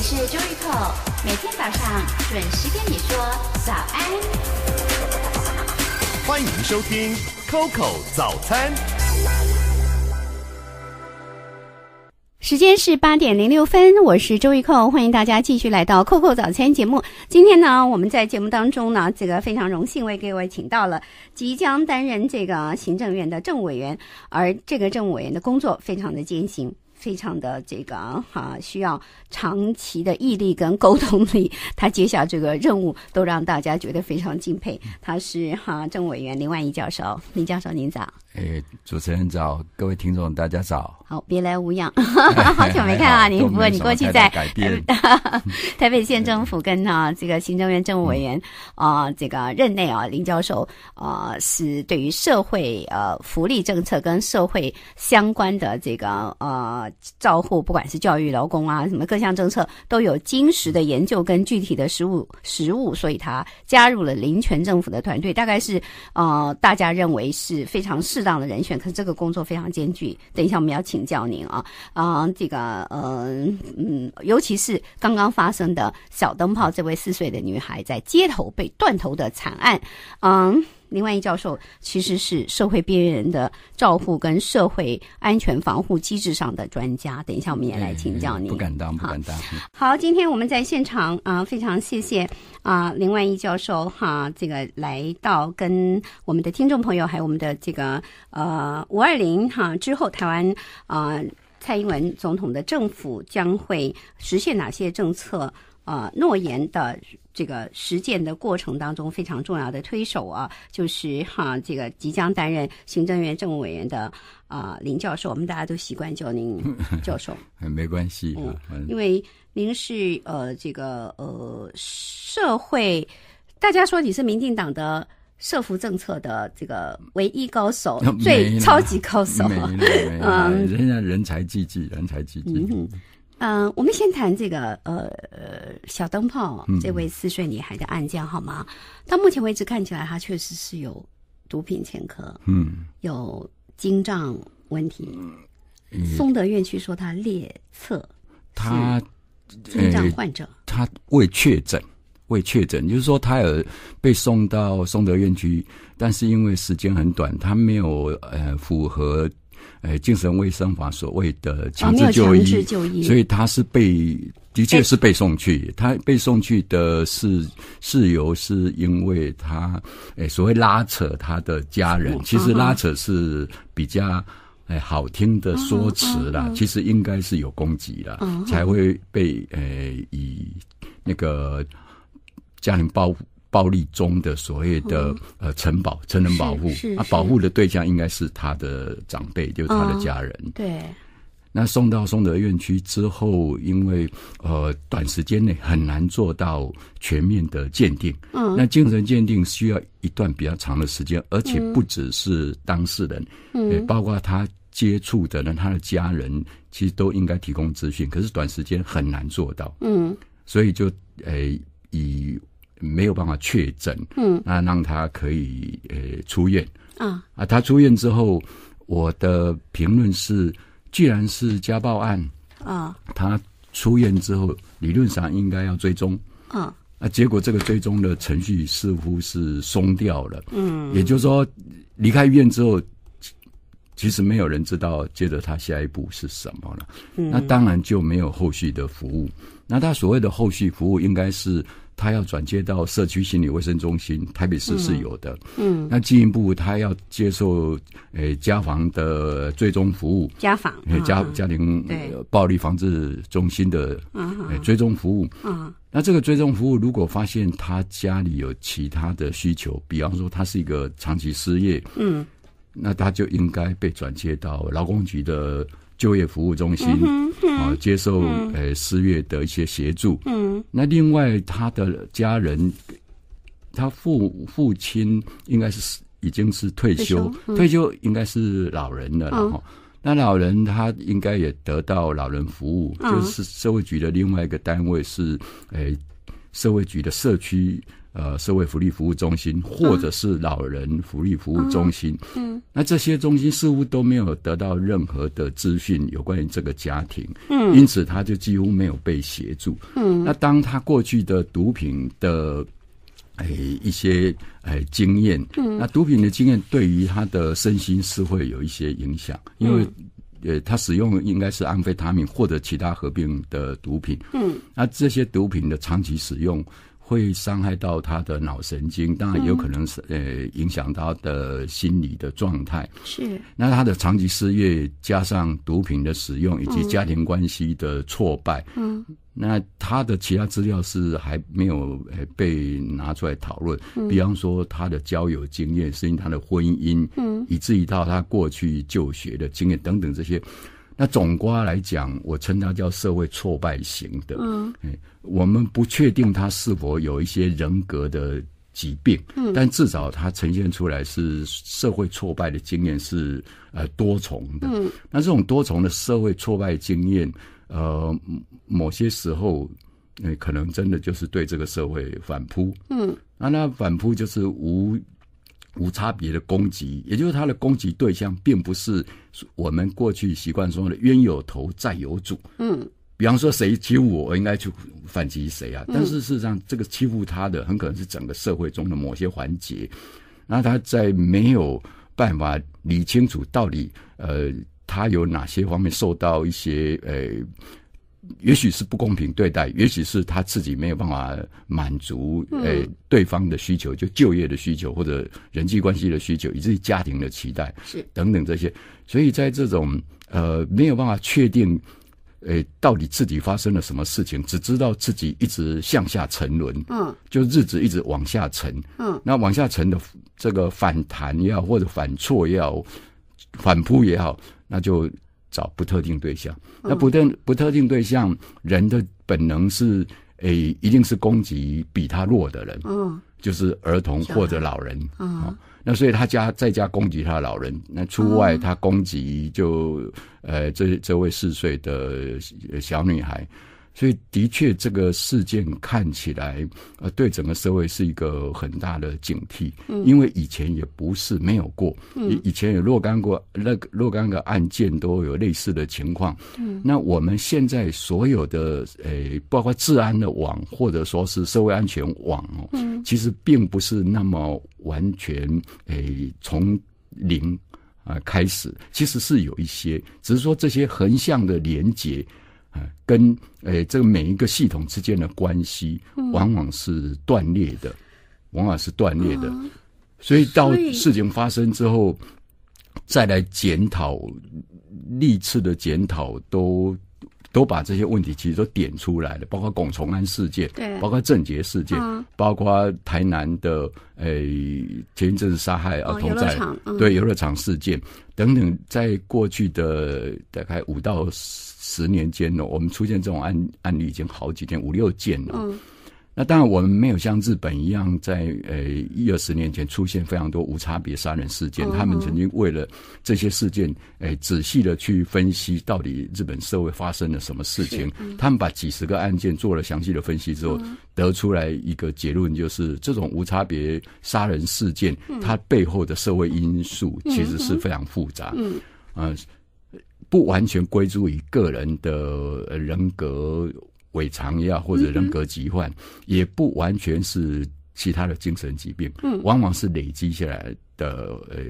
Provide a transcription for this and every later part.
我是周玉蔻，每天早上准时跟你说早安。欢迎收听 Coco 早餐。时间是八点零六分，我是周玉蔻，欢迎大家继续来到 Coco 早餐节目。今天呢，我们在节目当中呢，这个非常荣幸为各位请到了即将担任这个行政院的政务委员，而这个政务委员的工作非常的艰辛。非常的这个哈，需要长期的毅力跟沟通力，他接下这个任务都让大家觉得非常敬佩。他是哈，政委员林万一教授，林教授您早。哎，主持人早！各位听众，大家早！好，别来无恙，好久没看你。不过你过去在 台北县政府跟呢这个行政院政务委员啊，这个任内啊，林教授啊是对于社会呃福利政策跟社会相关的这个呃照护，不管是教育、劳工啊什么各项政策，都有坚实的研究跟具体的实物 实物，所以他加入了林权政府的团队，大概是呃大家认为是非常适当。这样的人选，可是这个工作非常艰巨。等一下，我们要请教您啊，啊，这个，嗯嗯，尤其是刚刚发生的小灯泡这位四岁的女孩在街头被断头的惨案，嗯。林万一教授其实是社会边缘人的照护跟社会安全防护机制上的专家，等一下我们也来请教你。不敢当，不敢当。好，今天我们在现场啊，非常谢谢啊林万一教授哈，这个来到跟我们的听众朋友还有我们的这个呃五二零哈之后，台湾啊蔡英文总统的政府将会实现哪些政策啊诺言的？这个实践的过程当中非常重要的推手啊，就是哈，这个即将担任行政院政务委员的啊林教授，我们大家都习惯叫您 教授，没关系，因为您是呃这个呃社会，大家说你是民进党的社服政策的这个唯一高手，最超级高手，嗯，人家人才济济，人才济济。嗯，我们先谈这个呃呃小灯泡这位四岁女孩的案件好吗？到目前为止看起来，她确实是有毒品前科，嗯，有精障问题。嗯、松德院区说她列侧，她精障患者，她未确诊，未确诊，就是说胎儿被送到松德院区，但是因为时间很短，她没有呃符合。诶，精神卫生法所谓的强制就医，所以他是被，的确是被送去。他被送去的是，事由是因为他，诶，所谓拉扯他的家人。其实拉扯是比较诶好听的说辞啦，其实应该是有攻击了，才会被诶以那个家庭包。暴力中的所谓的呃，城堡、成人保护啊，保护的对象应该是他的长辈，就是他的家人。对，那送到松德院区之后，因为呃，短时间内很难做到全面的鉴定。嗯，那精神鉴定需要一段比较长的时间，而且不只是当事人，也包括他接触的人，他的家人其实都应该提供资讯。可是短时间很难做到。嗯，所以就诶以。没有办法确诊，嗯，那让他可以呃出院啊啊，他出院之后，我的评论是，既然是家暴案啊，他出院之后理论上应该要追踪，啊啊，结果这个追踪的程序似乎是松掉了，嗯，也就是说离开医院之后，其实没有人知道接着他下一步是什么了，嗯，那当然就没有后续的服务，那他所谓的后续服务应该是。他要转接到社区心理卫生中心，台北市是有的。嗯，那进一步他要接受诶家访的最终服务，家访家家庭暴力防治中心的追踪服务。啊，那这个追踪服务，如果发现他家里有其他的需求，比方说他是一个长期失业，嗯，那他就应该被转接到劳工局的就业服务中心。啊，接受呃师悦的一些协助。嗯，那另外他的家人，他父父亲应该是已经是退休，退休应该是老人的了。哈，那老人他应该也得到老人服务，就是社会局的另外一个单位是诶，社会局的社区。呃，社会福利服务中心，或者是老人福利服务中心，嗯，那这些中心似乎都没有得到任何的资讯有关于这个家庭，嗯，因此他就几乎没有被协助，嗯，那当他过去的毒品的，哎，一些哎经验，嗯，那毒品的经验对于他的身心是会有一些影响，因为呃，他使用应该是安非他命或者其他合并的毒品，嗯，那这些毒品的长期使用。会伤害到他的脑神经，当然有可能是呃影响他的心理的状态。是。那他的长期失业，加上毒品的使用，以及家庭关系的挫败。嗯。那他的其他资料是还没有呃被拿出来讨论。嗯。比方说他的交友经验，甚至他的婚姻，嗯，以至于到他过去就学的经验等等这些。那总瓜来讲，我称它叫社会挫败型的。嗯，我们不确定他是否有一些人格的疾病，嗯，但至少他呈现出来是社会挫败的经验是呃多重的。嗯，那这种多重的社会挫败经验，呃，某些时候，可能真的就是对这个社会反扑。嗯，那那反扑就是无。无差别的攻击，也就是他的攻击对象，并不是我们过去习惯说的冤有头债有主。嗯，比方说谁欺负我，我应该去反击谁啊？但是事实上，这个欺负他的，很可能是整个社会中的某些环节。那他在没有办法理清楚，到底呃，他有哪些方面受到一些呃。也许是不公平对待，也许是他自己没有办法满足诶对方的需求，就就业的需求或者人际关系的需求，以及家庭的期待是等等这些。所以在这种呃没有办法确定诶到底自己发生了什么事情，只知道自己一直向下沉沦，嗯，就日子一直往下沉，嗯，那往下沉的这个反弹也好，或者反错也好，反扑也好，那就。找不特定对象，那不特不特定对象，人的本能是，诶，一定是攻击比他弱的人，嗯，就是儿童或者老人，嗯，那所以他家在家攻击他老人，那出外他攻击就，呃，这这位四岁的小女孩。所以，的确，这个事件看起来，呃，对整个社会是一个很大的警惕。嗯。因为以前也不是没有过，嗯，以前有若干个、那个若干个案件都有类似的情况。嗯。那我们现在所有的，诶，包括治安的网，或者说是社会安全网哦，嗯，其实并不是那么完全，诶，从零啊开始，其实是有一些，只是说这些横向的连接。啊，跟诶，这个每一个系统之间的关系往往是断裂的，往往是断裂的，所以到事情发生之后，再来检讨，历次的检讨都都把这些问题其实都点出来了，包括龚崇安事件，对，包括郑杰事件，包括台南的诶前一阵杀害儿童在对游乐场事件等等，在过去的大概五到。十。十年间呢，我们出现这种案案例已经好几天五六件了。嗯，那当然我们没有像日本一样，在呃一、二十年前出现非常多无差别杀人事件。他们曾经为了这些事件，哎，仔细的去分析到底日本社会发生了什么事情。他们把几十个案件做了详细的分析之后，得出来一个结论，就是这种无差别杀人事件，它背后的社会因素其实是非常复杂。嗯，啊。不完全归诸于个人的人格尾长呀，或者人格疾患，也不完全是其他的精神疾病，往往是累积下来的呃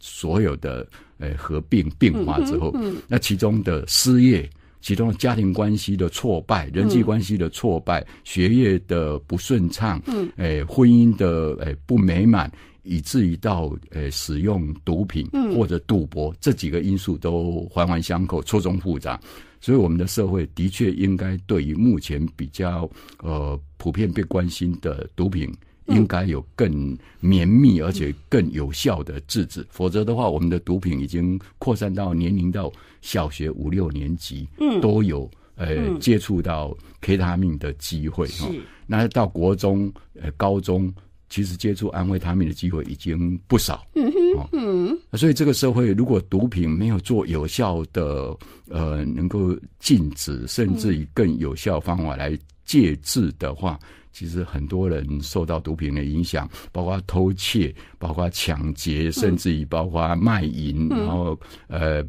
所有的呃合并变化之后，那其中的失业，其中的家庭关系的挫败，人际关系的挫败，学业的不顺畅，嗯，哎，婚姻的哎不美满。以至于到呃使用毒品或者赌博这几个因素都环环相扣、错综复杂，所以我们的社会的确应该对于目前比较呃普遍被关心的毒品，应该有更绵密而且更有效的制止。否则的话，我们的毒品已经扩散到年龄到小学五六年级，嗯，都有呃接触到 k 他 t a 的机会哈。那到国中呃高中。其实接触安慰他命的机会已经不少，嗯哼，嗯，所以这个社会如果毒品没有做有效的，呃，能够禁止，甚至以更有效方法来戒治的话，其实很多人受到毒品的影响，包括偷窃，包括抢劫，甚至于包括卖淫，然后呃，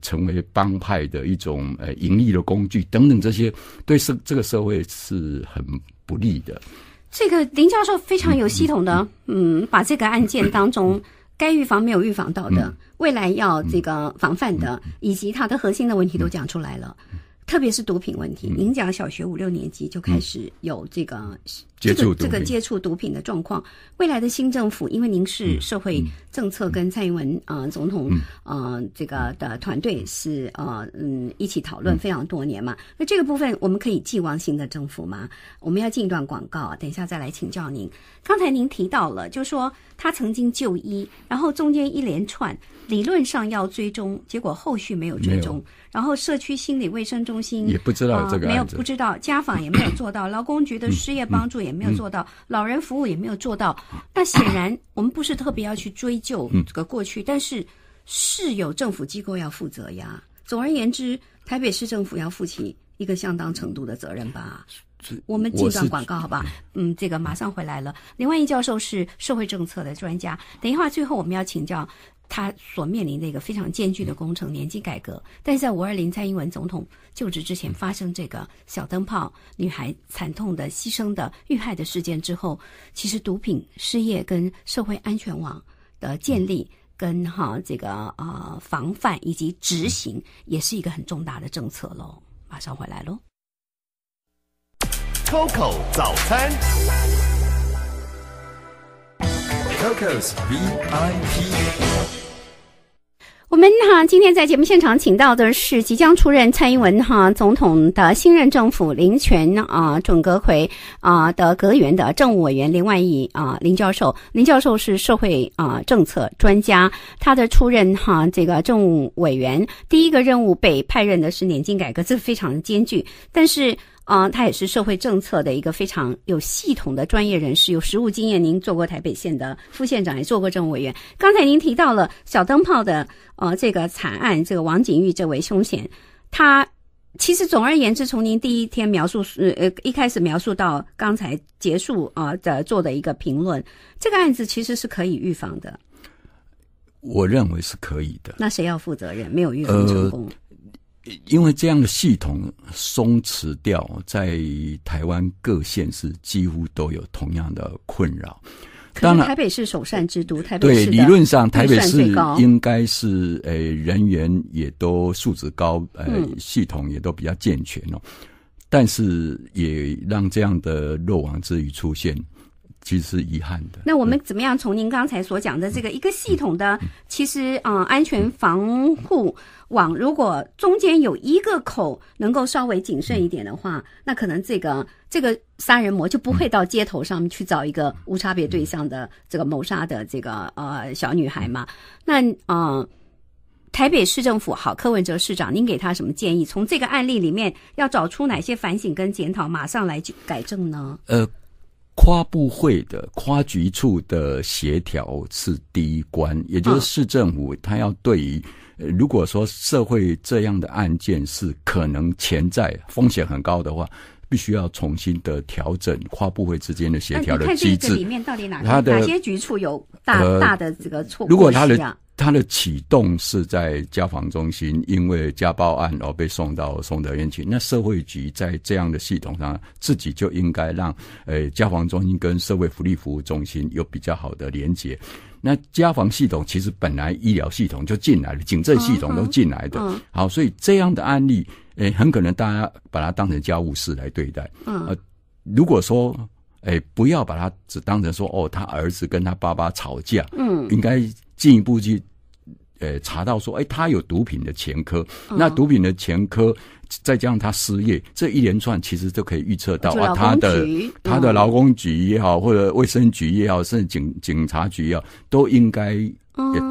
成为帮派的一种呃盈利的工具等等，这些对社这个社会是很不利的。这个林教授非常有系统的，嗯，把这个案件当中 该预防没有预防到的，未来要这个防范的，以及它的核心的问题都讲出来了。特别是毒品问题，您讲小学五六年级就开始有这个接触这个接触毒品的状况。未来的新政府，因为您是社会政策跟蔡英文呃总统呃这个的团队是呃嗯一起讨论非常多年嘛，那这个部分我们可以寄望新的政府吗？我们要进一段广告，等一下再来请教您。刚才您提到了，就说他曾经就医，然后中间一连串。理论上要追踪，结果后续没有追踪。然后社区心理卫生中心也不知道这个，没有不知道家访也没有做到，劳工局的失业帮助也没有做到，老人服务也没有做到。那显然我们不是特别要去追究这个过去，但是是有政府机构要负责呀。总而言之，台北市政府要负起一个相当程度的责任吧。我们进段广告，好吧？嗯，这个马上回来了。林万义教授是社会政策的专家。等一会儿，最后我们要请教。他所面临的一个非常艰巨的工程，年纪改革。但是在五二零蔡英文总统就职之前发生这个小灯泡女孩惨痛的牺牲的遇害的事件之后，其实毒品、失业跟社会安全网的建立跟哈这个呃防范以及执行也是一个很重大的政策喽。马上回来喽。Coco 早餐，Coco's VIP。我们哈今天在节目现场请到的是即将出任蔡英文哈总统的新任政府林权啊准阁魁啊的阁员的政务委员林万益啊林教授。林教授是社会啊政策专家，他的出任哈这个政务委员第一个任务被派任的是年金改革，这非常艰巨，但是。啊，他也是社会政策的一个非常有系统的专业人士，有实务经验。您做过台北县的副县长，也做过政务委员。刚才您提到了小灯泡的呃这个惨案，这个王景玉这位凶嫌，他其实总而言之，从您第一天描述呃呃一开始描述到刚才结束啊的做的一个评论，这个案子其实是可以预防的。我认为是可以的。那谁要负责任？没有预防成功。因为这样的系统松弛掉，在台湾各县市几乎都有同样的困扰。当然，台北是首善之都，台北市理论上台北市应该是诶人员也都素质高，呃系统也都比较健全哦，但是也让这样的漏网之鱼出现。其实遗憾的。那我们怎么样从您刚才所讲的这个一个系统的，其实啊安全防护网，如果中间有一个口能够稍微谨慎一点的话，那可能这个这个杀人魔就不会到街头上面去找一个无差别对象的这个谋杀的这个呃小女孩嘛。那啊，台北市政府好，柯文哲市长，您给他什么建议？从这个案例里面要找出哪些反省跟检讨，马上来改正呢？呃。跨部会的跨局处的协调是第一关，也就是市政府，他要对于，如果说社会这样的案件是可能潜在风险很高的话。必须要重新的调整跨部会之间的协调的机制，里面到底哪哪些局处有大大的这个错误？如果他的他的启动是在家防中心，因为家暴案而被送到松德院去，那社会局在这样的系统上，自己就应该让呃家防中心跟社会福利服务中心有比较好的连接。那家防系统其实本来医疗系统就进来了，警政系统都进来的，好，所以这样的案例。哎，很可能大家把它当成家务事来对待。嗯，如果说哎，不要把它只当成说哦，他儿子跟他爸爸吵架。嗯，应该进一步去呃查到说，哎，他有毒品的前科。那毒品的前科，再加上他失业，这一连串其实就可以预测到啊，他的他的劳工局也好，或者卫生局也好，甚至警警察局也好，都应该也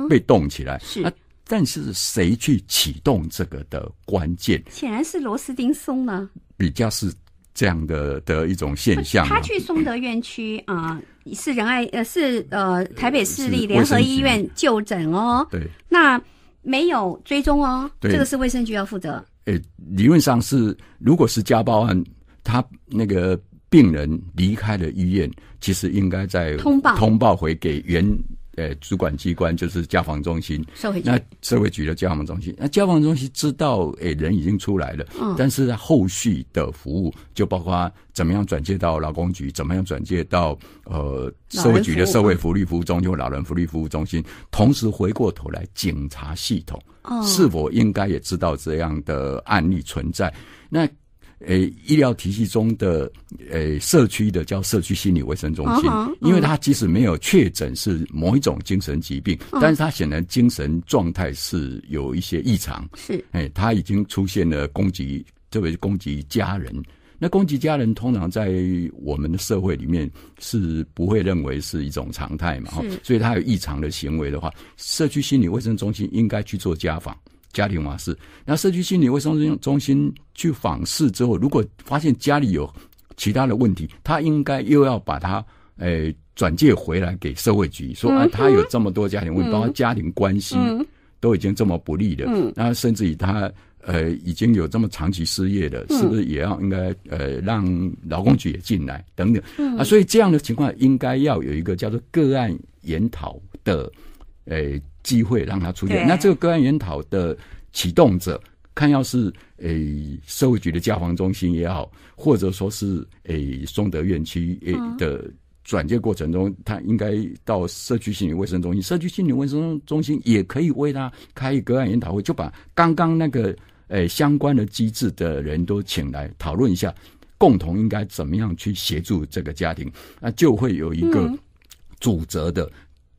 被动起来。是啊。但是谁去启动这个的关键？显然是螺丝钉松了，比较是这样的的一种现象。他去松德院区啊，是仁爱呃是呃台北市立联合医院就诊哦。对，那没有追踪哦，这个是卫生局要负责。诶，理论上是，如果是家暴案，他那个病人离开了医院，其实应该在通报通报回给原。诶，主管机关就是家访中心，那社会局的家访中心，那家访中心知道诶人已经出来了，但是后续的服务就包括怎么样转介到劳工局，怎么样转介到呃社会局的社会福利服务中心、老人福利服务中心，同时回过头来，警察系统是否应该也知道这样的案例存在？那。诶，医疗体系中的诶社区的叫社区心理卫生中心，因为他即使没有确诊是某一种精神疾病，但是他显然精神状态是有一些异常。是，诶，他已经出现了攻击，特别是攻击家人。那攻击家人，通常在我们的社会里面是不会认为是一种常态嘛？哈，所以他有异常的行为的话，社区心理卫生中心应该去做家访。家庭方事，那社区心理卫生中心去访视之后，如果发现家里有其他的问题，他应该又要把他诶转介回来给社会局，说啊，他有这么多家庭问题，包括家庭关系都已经这么不利的，那甚至于他呃已经有这么长期失业的，是不是也要应该呃让劳工局也进来等等啊？所以这样的情况应该要有一个叫做个案研讨的诶。机会让他出现。那这个个案研讨的启动者，看要是诶社会局的家访中心也好，或者说是诶松德院区诶的转介过程中，他应该到社区心理卫生中心。社区心理卫生中心也可以为他开个案研讨会，就把刚刚那个诶相关的机制的人都请来讨论一下，共同应该怎么样去协助这个家庭，那就会有一个组织的。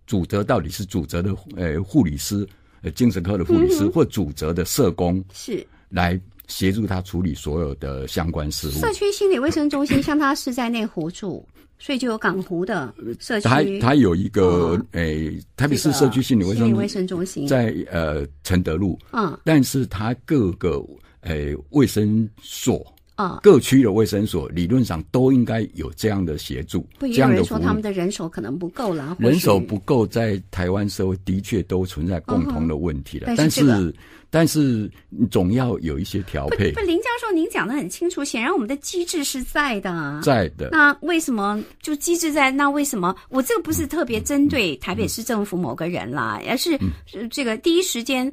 主责到底是主责的呃护理师，呃精神科的护理师或主责的社工，是来协助他处理所有的相关事务。社区心理卫生中心，像他是在内湖住，所以就有港湖的社区。他他有一个诶，特别是社区心理卫生中心，在呃承德路，嗯，但是他各个诶卫生所。啊，各区的卫生所理论上都应该有这样的协助。不，这样说，他们的人手可能不够了。人手不够，在台湾社会的确都存在共同的问题了。但是，但是总要有一些调配。不，林教授，您讲的很清楚，显然我们的机制是在的，在的。那为什么就机制在？那为什么我这个不是特别针对台北市政府某个人啦，而是这个第一时间。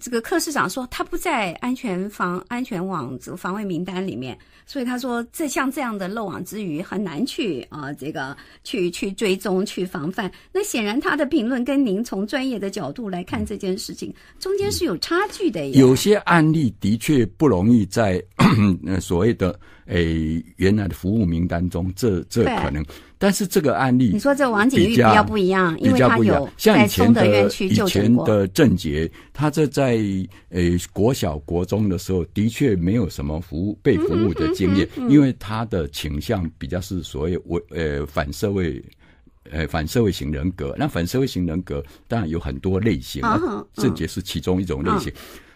这个柯市长说，他不在安全防安全网这个防卫名单里面，所以他说，这像这样的漏网之鱼，很难去啊，这个去去追踪、去防范。那显然，他的评论跟您从专业的角度来看这件事情，中间是有差距的。有些案例的确不容易在 所谓的诶原来的服务名单中，这这可能。但是这个案例，你说这王景玉比较不一样，因为他有像以前的去以前的郑杰，他这在诶国小国中的时候，的确没有什么服务被服务的经验，因为他的倾向比较是所谓我呃反社会呃，反社会型人格。那反社会型人格当然有很多类型，郑杰是其中一种类型。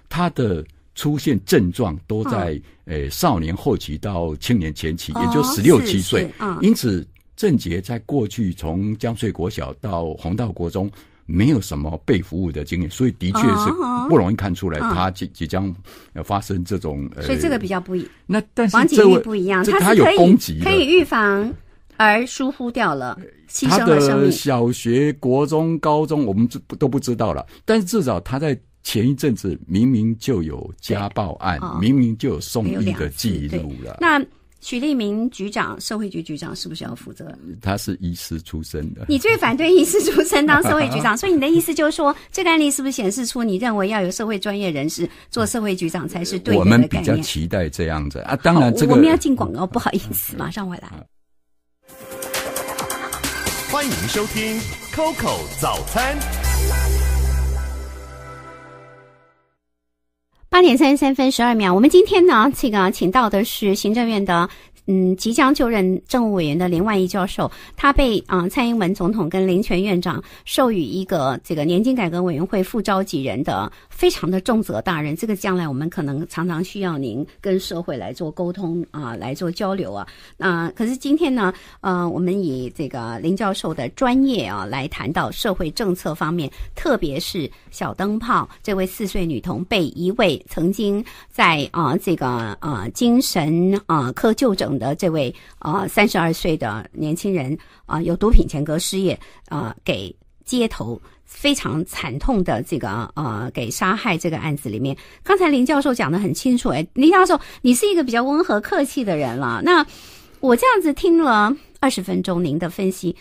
他的出现症状都在诶少年后期到青年前期，也就十六七岁，因此。郑捷在过去从江翠国小到红道国中，没有什么被服务的经验，所以的确是不容易看出来他即将要发生这种。所以这个比较不一那但是王景玉不一样，他有攻击可以预防而疏忽掉了。他的小学、国中、高中，我们都不知道了。但是至少他在前一阵子明明就有家暴案，明明就有送医的记录了。那许立明局长，社会局局长是不是要负责？他是医师出身的。你最反对医师出身当社会局长，所以你的意思就是说，这个案例是不是显示出你认为要有社会专业人士做社会局长才是对的？我们比较期待这样子啊，当然这个我们要进广告，不好意思，马上回来。欢迎收听 Coco 早餐。八点三十三分十二秒，我们今天呢，这个请到的是行政院的，嗯，即将就任政务委员的林万益教授。他被啊蔡英文总统跟林权院长授予一个这个年金改革委员会副召集人的非常的重责大任。这个将来我们可能常常需要您跟社会来做沟通啊，来做交流啊。那可是今天呢，呃，我们以这个林教授的专业啊来谈到社会政策方面，特别是小灯泡这位四岁女童被一位。曾经在啊这个呃精神啊科就诊的这位呃三十二岁的年轻人啊有毒品前科失业啊给街头非常惨痛的这个呃给杀害这个案子里面，刚才林教授讲的很清楚哎，林教授你是一个比较温和客气的人了，那我这样子听了二十分钟您的分析，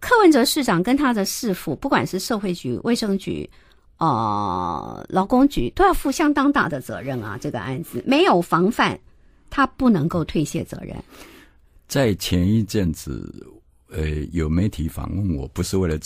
柯文哲市长跟他的市府不管是社会局卫生局。哦，劳工局都要负相当大的责任啊！这个案子没有防范，他不能够推卸责任。在前一阵子，呃，有媒体访问我，不是为了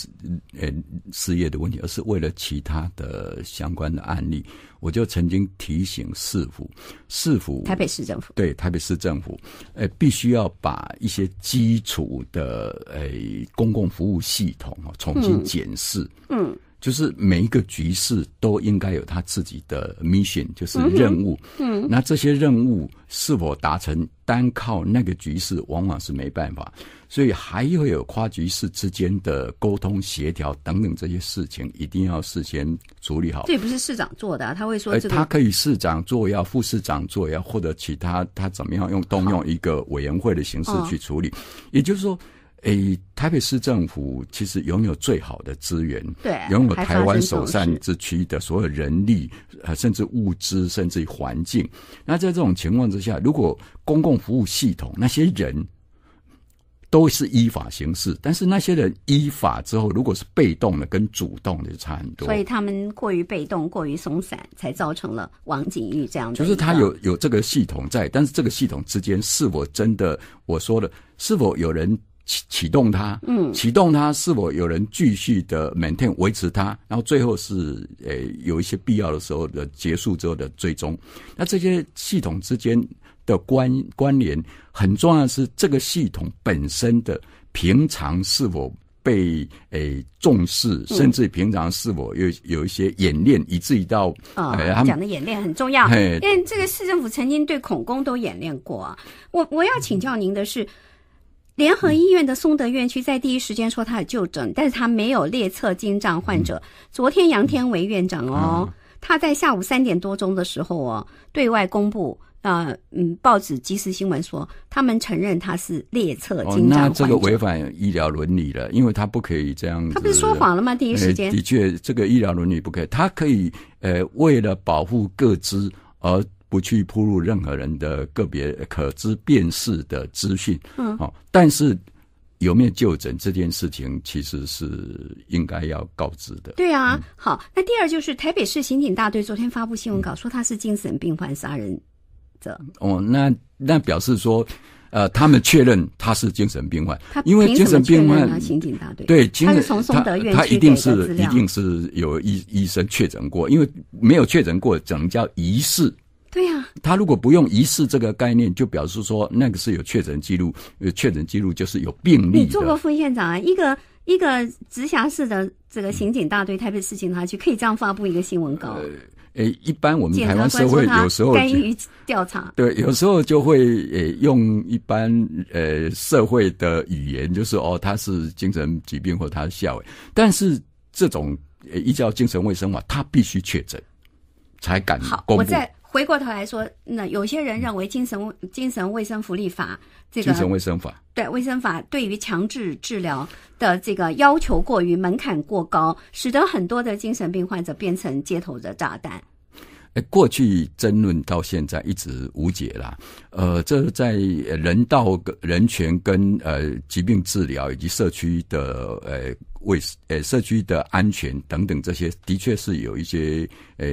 呃事业的问题，而是为了其他的相关的案例。我就曾经提醒市府，市府，台北市政府，对台北市政府，呃，必须要把一些基础的呃公共服务系统啊重新检视。嗯。就是每一个局势都应该有他自己的 mission，就是任务。嗯，那这些任务是否达成，单靠那个局势往往是没办法，所以还会有跨局势之间的沟通协调等等这些事情，一定要事先处理好。这也不是市长做的，他会说，他可以市长做要，副市长做要，或者其他他怎么样用动用一个委员会的形式去处理，也就是说。诶，台北市政府其实拥有最好的资源，对，拥有台湾首善之区的所有人力，呃，甚至物资，甚至于环境。那在这种情况之下，如果公共服务系统那些人都是依法行事，但是那些人依法之后，如果是被动的，跟主动的就差很多。所以他们过于被动、过于松散，才造成了王景玉这样的。就是他有有这个系统在，但是这个系统之间是否真的，我说了，是否有人？启启动它，嗯，启动它是否有人继续的 maintain 维持它？然后最后是呃有一些必要的时候的结束之后的追踪。那这些系统之间的关关联很重要，是这个系统本身的平常是否被诶重视，甚至平常是否有有一些演练，以至于到啊、他们讲的演练很重要。因为这个市政府曾经对孔工都演练过。啊。我我要请教您的是。联合医院的松德院区在第一时间说他有就诊，但是他没有列测进障患者。昨天杨天为院长哦，他在下午三点多钟的时候哦，对外公布啊，嗯，报纸即时新闻说，他们承认他是列测惊障哦，那这个违反医疗伦理了，因为他不可以这样。他不是说谎了吗？第一时间的确，这个医疗伦理不可以，他可以呃，为了保护各资而。不去披露任何人的个别可知辨识的资讯，嗯，好，但是有没有就诊这件事情，其实是应该要告知的。对啊，好，那第二就是台北市刑警大队昨天发布新闻稿说他是精神病患杀人者。哦，那那表示说，呃，他们确认他是精神病患，他因为精神病患，刑警大队对，他是从松德院一定是一定是有医医生确诊过，因为没有确诊过，只能叫疑似。对呀，他如果不用疑似这个概念，就表示说那个是有确诊记录，呃，确诊记录就是有病例。你做过副县长啊？一个一个直辖市的这个刑警大队、台北市警察局可以这样发布一个新闻稿？呃，一般我们台湾社会有时候干预调查，对，有时候就会诶用一般呃社会的语言，就是哦他是精神疾病或他是吓伪，但是这种依照精神卫生嘛，他必须确诊才敢公布。回过头来说，那有些人认为《精神精神卫生福利法》这个精神卫生法对卫生法对于强制治疗的这个要求过于门槛过高，使得很多的精神病患者变成街头的炸弹。哎，过去争论到现在一直无解了。呃，这在人道、人权跟呃疾病治疗以及社区的呃卫呃社区的安全等等这些，的确是有一些呃。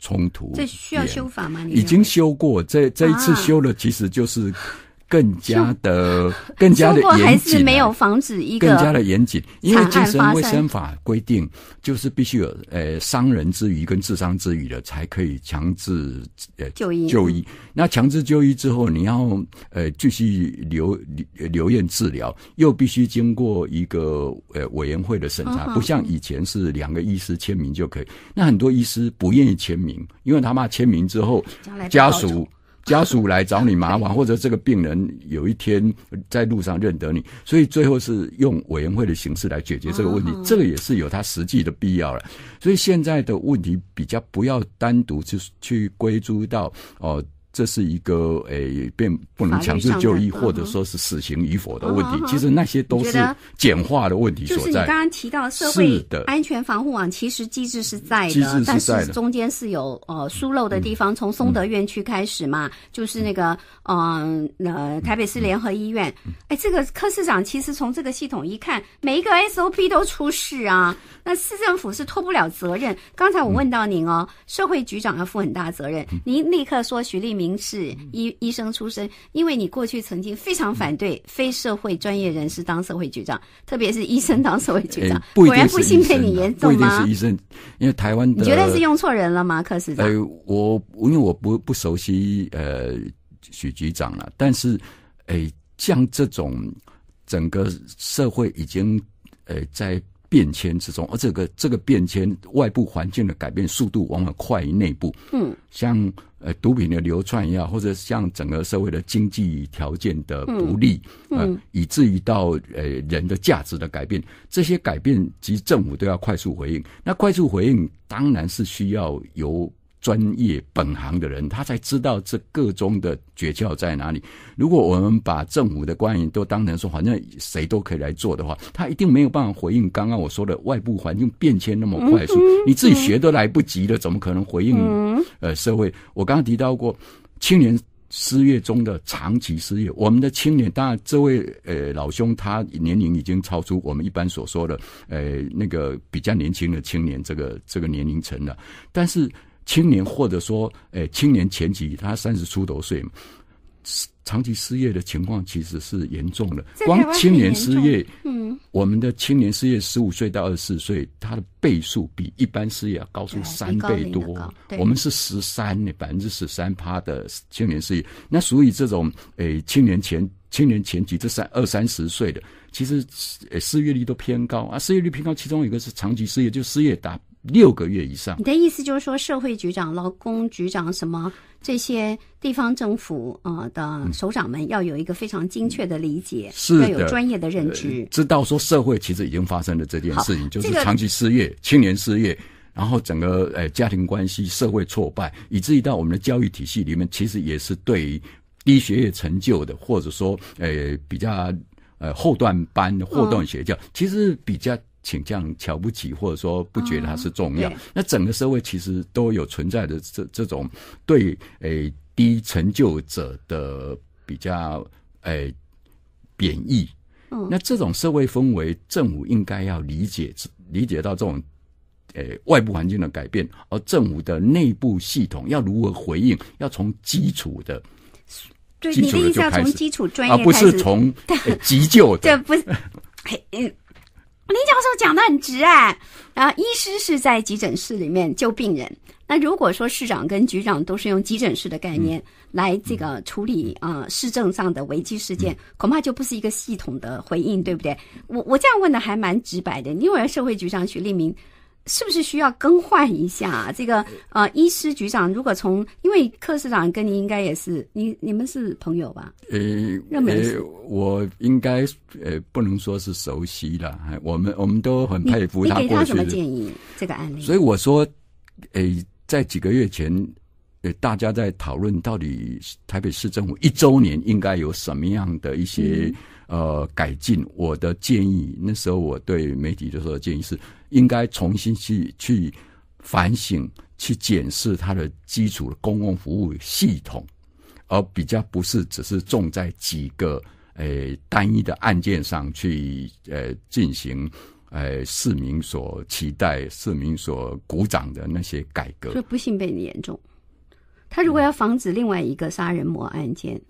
冲突，这需要修法吗？已经修过，这这一次修了，其实就是。更加的，更加的严谨。还是没有防止一个更加的严谨，因为《精神卫生法》规定，就是必须有呃伤人之余跟致伤之余的才可以强制呃就医。就医那强制就医之后，你要呃继续留留留院治疗，又必须经过一个呃委员会的审查，不像以前是两个医师签名就可以。那很多医师不愿意签名，因为他怕签名之后家属。家属来找你麻烦，或者这个病人有一天在路上认得你，所以最后是用委员会的形式来解决这个问题，这个也是有它实际的必要了。所以现在的问题比较不要单独就去归诸到哦。这是一个诶，便不能强制就医，或者说是死刑与否的问题。其实那些都是简化的问题所在。就是你刚刚提到社会安全防护网，其实机制是在的，但是中间是有呃疏漏的地方。从松德院区开始嘛，就是那个嗯，那台北市联合医院，哎，这个科市长其实从这个系统一看，每一个 SOP 都出事啊。那市政府是脱不了责任。刚才我问到您哦，社会局长要负很大责任。您立刻说徐立明是医医生出身，因为你过去曾经非常反对非社会专业人士当社会局长，特别是医生当社会局长，果然不幸被你言中吗？不一定是医生，因为台湾你觉得是用错人了吗，柯市长？我因为我不不熟悉呃许局长了，但是哎，像这种整个社会已经呃在。变迁之中，而这个这个变迁，外部环境的改变速度往往快于内部。嗯，像呃毒品的流窜一样，或者像整个社会的经济条件的不利，嗯，以至于到呃人的价值的改变，这些改变，其实政府都要快速回应。那快速回应，当然是需要由。专业本行的人，他才知道这个中的诀窍在哪里。如果我们把政府的官员都当成说，反正谁都可以来做的话，他一定没有办法回应刚刚我说的外部环境变迁那么快速。你自己学都来不及了，怎么可能回应？呃，社会我刚刚提到过，青年失业中的长期失业，我们的青年当然，这位呃老兄他年龄已经超出我们一般所说的呃那个比较年轻的青年这个这个年龄层了，但是。青年或者说，诶，青年前期他三十出头岁，长期失业的情况其实是严重的。光青年失业，嗯，我们的青年失业十五岁到二十四岁，他的倍数比一般失业要高出三倍多。我们是十三，呢，百分之十三趴的青年失业。那所以这种，诶，青年前青年前期这三二三十岁的，其实失业率都偏高啊。失业率偏高，其中一个是长期失业，就失业达。六个月以上。你的意思就是说，社会局长、劳工局长什么这些地方政府啊的首长们，要有一个非常精确的理解，是要有专业的认知，知道说社会其实已经发生了这件事情，就是长期失业、青年失业，然后整个诶家庭关系、社会挫败，以至于到我们的教育体系里面，其实也是对于低学业成就的，或者说诶比较呃后段班、的后段学校，其实比较。这样瞧不起，或者说不觉得它是重要。那整个社会其实都有存在的这这种对诶低成就者的比较诶贬义。嗯，那这种社会氛围，政府应该要理解理解到这种诶外部环境的改变，而政府的内部系统要如何回应？要从基础的，基础的就开始，从基础专业，而不是从急救，这 不是。林教授讲的很直哎，然后医师是在急诊室里面救病人。那如果说市长跟局长都是用急诊室的概念来这个处理啊市政上的危机事件，恐怕就不是一个系统的回应，对不对？我我这样问的还蛮直白的。另外，社会局长徐立明。是不是需要更换一下这个？呃，医师局长，如果从因为柯市长跟您应该也是，你你们是朋友吧？呃，认为、我应该呃不能说是熟悉的，我们我们都很佩服他。你给他什么建议？这个案例？所以我说，呃，在几个月前，呃，大家在讨论到底台北市政府一周年应该有什么样的一些。呃，改进我的建议。那时候我对媒体就说的建议是，应该重新去去反省、去检视它的基础公共服务系统，而比较不是只是重在几个诶单一的案件上去诶进行诶市民所期待、市民所鼓掌的那些改革。所以不幸被你重。他如果要防止另外一个杀人魔案件。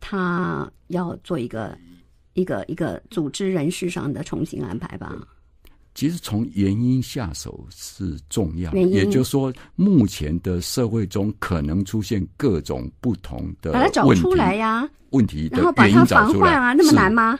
他要做一个一个一个组织人事上的重新安排吧。其实从原因下手是重要，也就是说，目前的社会中可能出现各种不同的，把它找出来呀，问题，然后把它防患啊，那么难吗？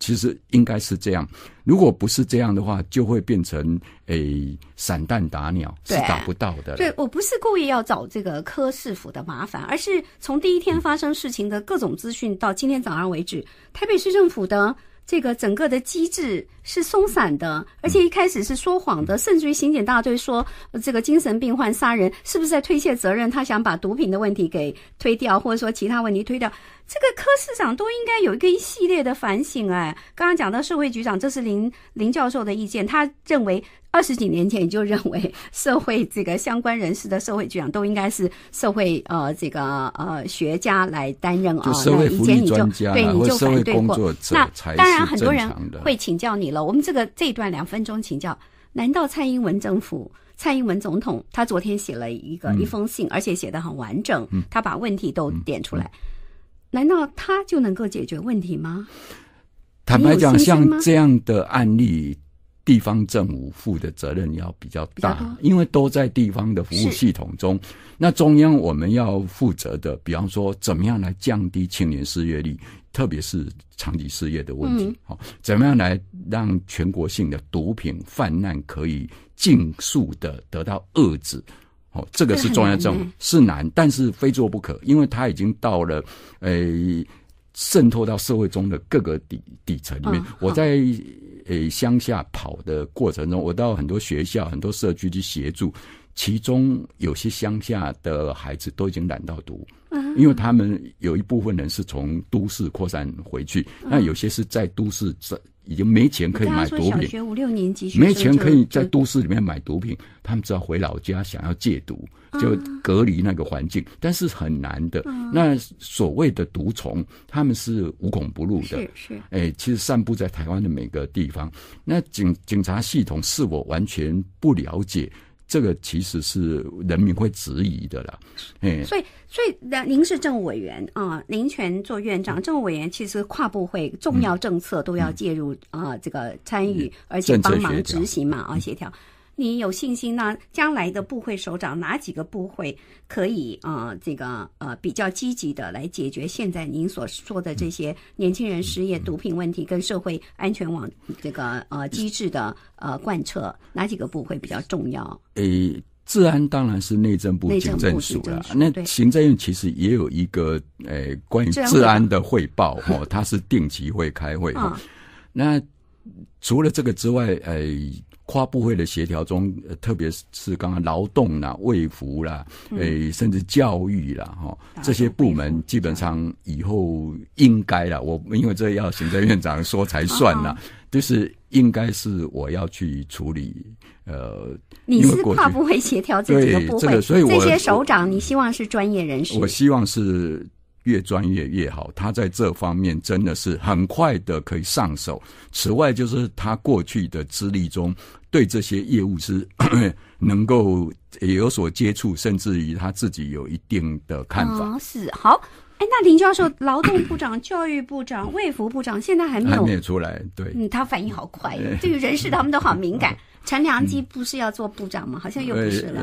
其实应该是这样，如果不是这样的话，就会变成诶，散弹打鸟是打不到的。对我不是故意要找这个柯市府的麻烦，而是从第一天发生事情的各种资讯到今天早上为止，台北市政府的这个整个的机制是松散的，而且一开始是说谎的，甚至于刑警大队说这个精神病患杀人是不是在推卸责任，他想把毒品的问题给推掉，或者说其他问题推掉。这个科市长都应该有一个一系列的反省哎。刚刚讲到社会局长，这是林林教授的意见，他认为二十几年前就认为社会这个相关人士的社会局长都应该是社会呃这个呃学家来担任啊。那社会福利专家就反对过。那当然很多人会请教你了。我们这个这段两分钟请教，难道蔡英文政府、蔡英文总统他昨天写了一个一封信，而且写的很完整，他把问题都点出来。难道他就能够解决问题吗？坦白讲，像这样的案例，地方政府负的责任要比较大，因为都在地方的服务系统中。那中央我们要负责的，比方说，怎么样来降低青年失业率，特别是长期失业的问题；好，怎么样来让全国性的毒品泛滥可以尽速的得到遏制。哦，这个是中央政府是难，但是非做不可，因为它已经到了诶渗透到社会中的各个底底层里面。我在诶乡下跑的过程中，我到很多学校、很多社区去协助，其中有些乡下的孩子都已经染到毒。因为他们有一部分人是从都市扩散回去，那有些是在都市这。已经没钱可以买毒品，没钱可以在都市里面买毒品，他们只要回老家，想要戒毒，就隔离那个环境，但是很难的。那所谓的毒虫，他们是无孔不入的，是哎，其实散布在台湾的每个地方。那警警察系统是我完全不了解。这个其实是人民会质疑的啦，嗯，所以所以您是政务委员啊，林权做院长，政务委员其实跨部会重要政策都要介入啊，这个参与而且帮忙执行嘛啊协调。你有信心呢？将来的部会首长哪几个部会可以啊？这个呃，比较积极的来解决现在您所说的这些年轻人失业、毒品问题跟社会安全网这个呃机制的呃贯彻，哪几个部会比较重要？诶，治安当然是内政部、警政署了。那行政院其实也有一个呃关于治安的汇报，哦，它是定期会开会的。那除了这个之外，呃。跨部会的协调中，特别是刚刚劳动啦、卫福啦、诶，甚至教育啦，哈，这些部门基本上以后应该啦，我因为这要行政院长说才算啦，就是应该是我要去处理。呃，你是跨部会协调这几个部会，这些首长你希望是专业人士，我希望是。越专业越好，他在这方面真的是很快的可以上手。此外，就是他过去的资历中对这些业务是 能够也有所接触，甚至于他自己有一定的看法。是好，哎，那林教授，劳动部长、教育部长、卫福部长现在还没有还没有出来，对，嗯，他反应好快，对于人事他们都好敏感。陈良基不是要做部长吗？好像又不是了。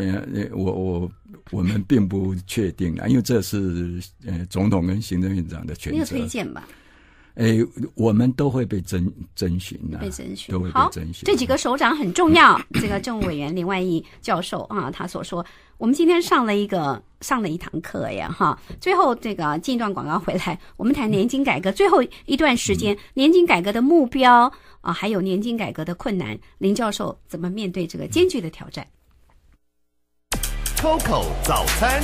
我我我们并不确定啊，因为这是呃总统跟行政院长的权。那个推荐吧。哎，我们都会被征征询的，被征询，都会被征询。这几个首长很重要。这个政务委员林万益教授啊，他所说，我们今天上了一个上了一堂课呀，哈。最后这个进一段广告回来，我们谈年金改革，最后一段时间年金改革的目标。啊，还有年金改革的困难，林教授怎么面对这个艰巨的挑战？COCO 早餐。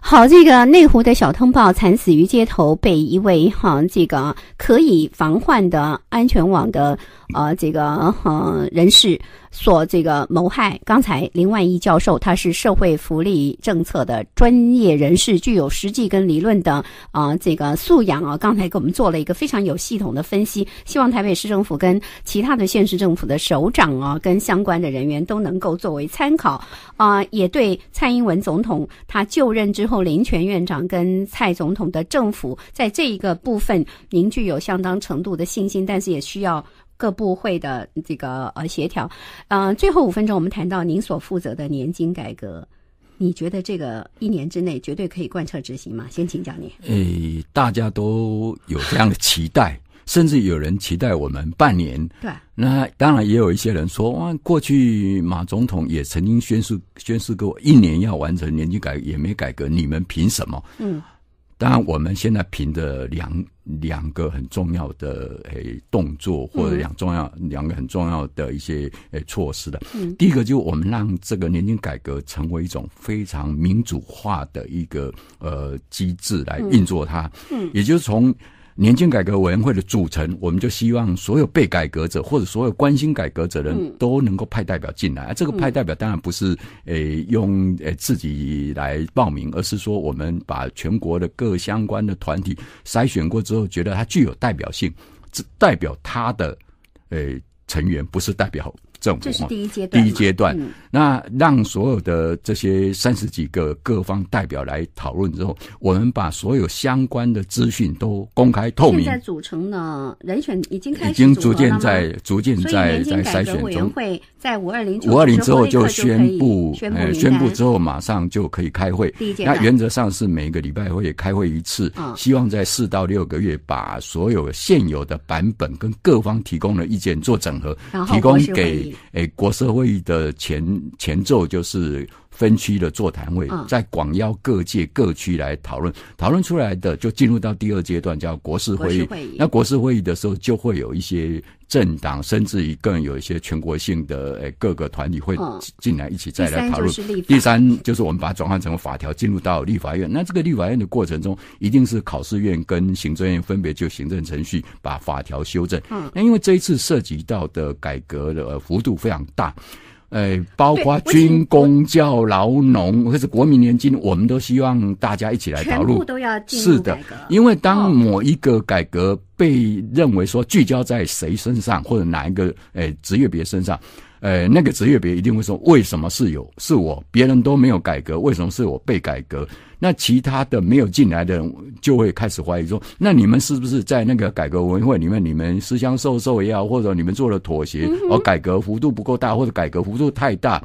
好，这个内湖的小通报惨死于街头，被一位哈这个可以防患的安全网的呃这个哈人士。所这个谋害，刚才林万一教授他是社会福利政策的专业人士，具有实际跟理论的啊这个素养啊。刚才给我们做了一个非常有系统的分析，希望台北市政府跟其他的县市政府的首长啊，跟相关的人员都能够作为参考啊。也对蔡英文总统他就任之后，林权院长跟蔡总统的政府在这一个部分，您具有相当程度的信心，但是也需要。各部会的这个呃协调，嗯，最后五分钟我们谈到您所负责的年金改革，你觉得这个一年之内绝对可以贯彻执行吗？先请教您。诶，大家都有这样的期待，甚至有人期待我们半年。对。那当然也有一些人说，哇，过去马总统也曾经宣誓，宣誓过一年要完成年金改，也没改革，你们凭什么？嗯。当然，我们现在凭着两两个很重要的诶动作，或者两重要、两个很重要的一些诶措施的。嗯，第一个就我们让这个年金改革成为一种非常民主化的一个呃机制来运作它。嗯，也就是从。年金改革委员会的组成，我们就希望所有被改革者或者所有关心改革者人都能够派代表进来。这个派代表当然不是诶用诶自己来报名，而是说我们把全国的各相关的团体筛选过之后，觉得它具有代表性，代表他的诶成员，不是代表。这是第一阶段。第一阶段，那让所有的这些三十几个各方代表来讨论之后，我们把所有相关的资讯都公开透明。现在组成呢，人选已经开，已经逐渐在逐渐在在筛选中。在五二零五二零之后就宣布宣布之后，马上就可以开会。那原则上是每个礼拜会开会一次，希望在四到六个月把所有现有的版本跟各方提供的意见做整合，提供给。哎，国社会议的前前奏就是。分区的座谈会，在广邀各界各区来讨论，讨论出来的就进入到第二阶段，叫国事会议。那国事会议的时候，就会有一些政党，甚至于更有一些全国性的诶各个团体会进来一起再来讨论。第三就是我们把它转换成法条，进入到立法院。那这个立法院的过程中，一定是考试院跟行政院分别就行政程序把法条修正。嗯，那因为这一次涉及到的改革的幅度非常大。哎，包括军工、教、劳、农，或者是国民年金，我们都希望大家一起来导入，是的。因为当某一个改革被认为说聚焦在谁身上，或者哪一个哎职业别身上，哎那个职业别一定会说，为什么是有是我，别人都没有改革，为什么是我被改革？那其他的没有进来的人，就会开始怀疑说：那你们是不是在那个改革委员会里面，你们私相授受也好，或者你们做了妥协，而改革幅度不够大，或者改革幅度太大？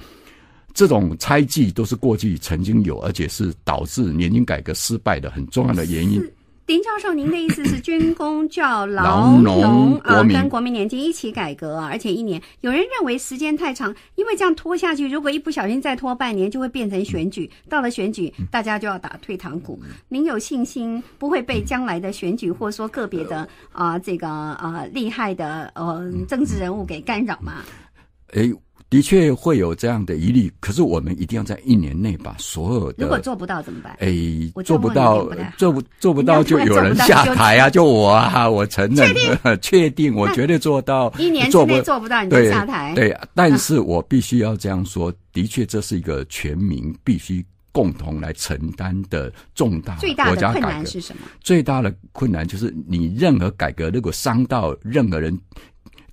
这种猜忌都是过去曾经有，而且是导致年金改革失败的很重要的原因。林教授，您的意思是军工、叫劳农啊，跟国民年金一起改革，而且一年。有人认为时间太长，因为这样拖下去，如果一不小心再拖半年，就会变成选举。到了选举，大家就要打退堂鼓。您有信心不会被将来的选举，或说个别的啊，这个呃厉害的呃政治人物给干扰吗？哎。的确会有这样的疑虑，可是我们一定要在一年内把所有的如果做不到怎么办？哎，做不到，做不做不到就有人下台啊！就我啊，我承认，确定，确定，我绝对做到。一年之内做不到你就下台。对，但是我必须要这样说，的确这是一个全民必须共同来承担的重大国家改革。最大的困难是什么？最大的困难就是你任何改革如果伤到任何人。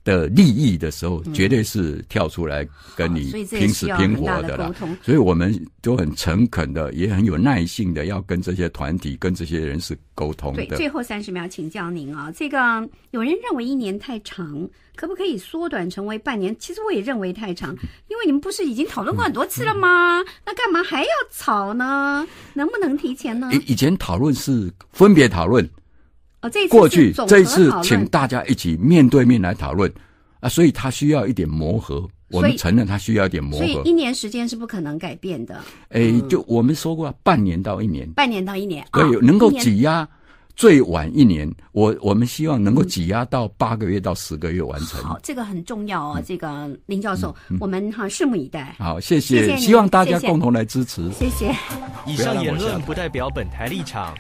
的利益的时候，绝对是跳出来跟你拼死拼活的啦。所以，我们都很诚恳的，也很有耐性的，要跟这些团体、跟这些人士沟通。对，最后三十秒，请教您啊，这个有人认为一年太长，可不可以缩短成为半年？其实我也认为太长，因为你们不是已经讨论过很多次了吗？那干嘛还要吵呢？能不能提前呢？以前讨论是分别讨论。过去这一次，请大家一起面对面来讨论啊，所以他需要一点磨合。我们承认他需要一点磨合，所以一年时间是不可能改变的。哎，就我们说过，半年到一年，半年到一年，可以能够挤压最晚一年。我我们希望能够挤压到八个月到十个月完成。好，这个很重要哦。这个林教授，我们哈拭目以待。好，谢谢，希望大家共同来支持。谢谢。以上言论不代表本台立场。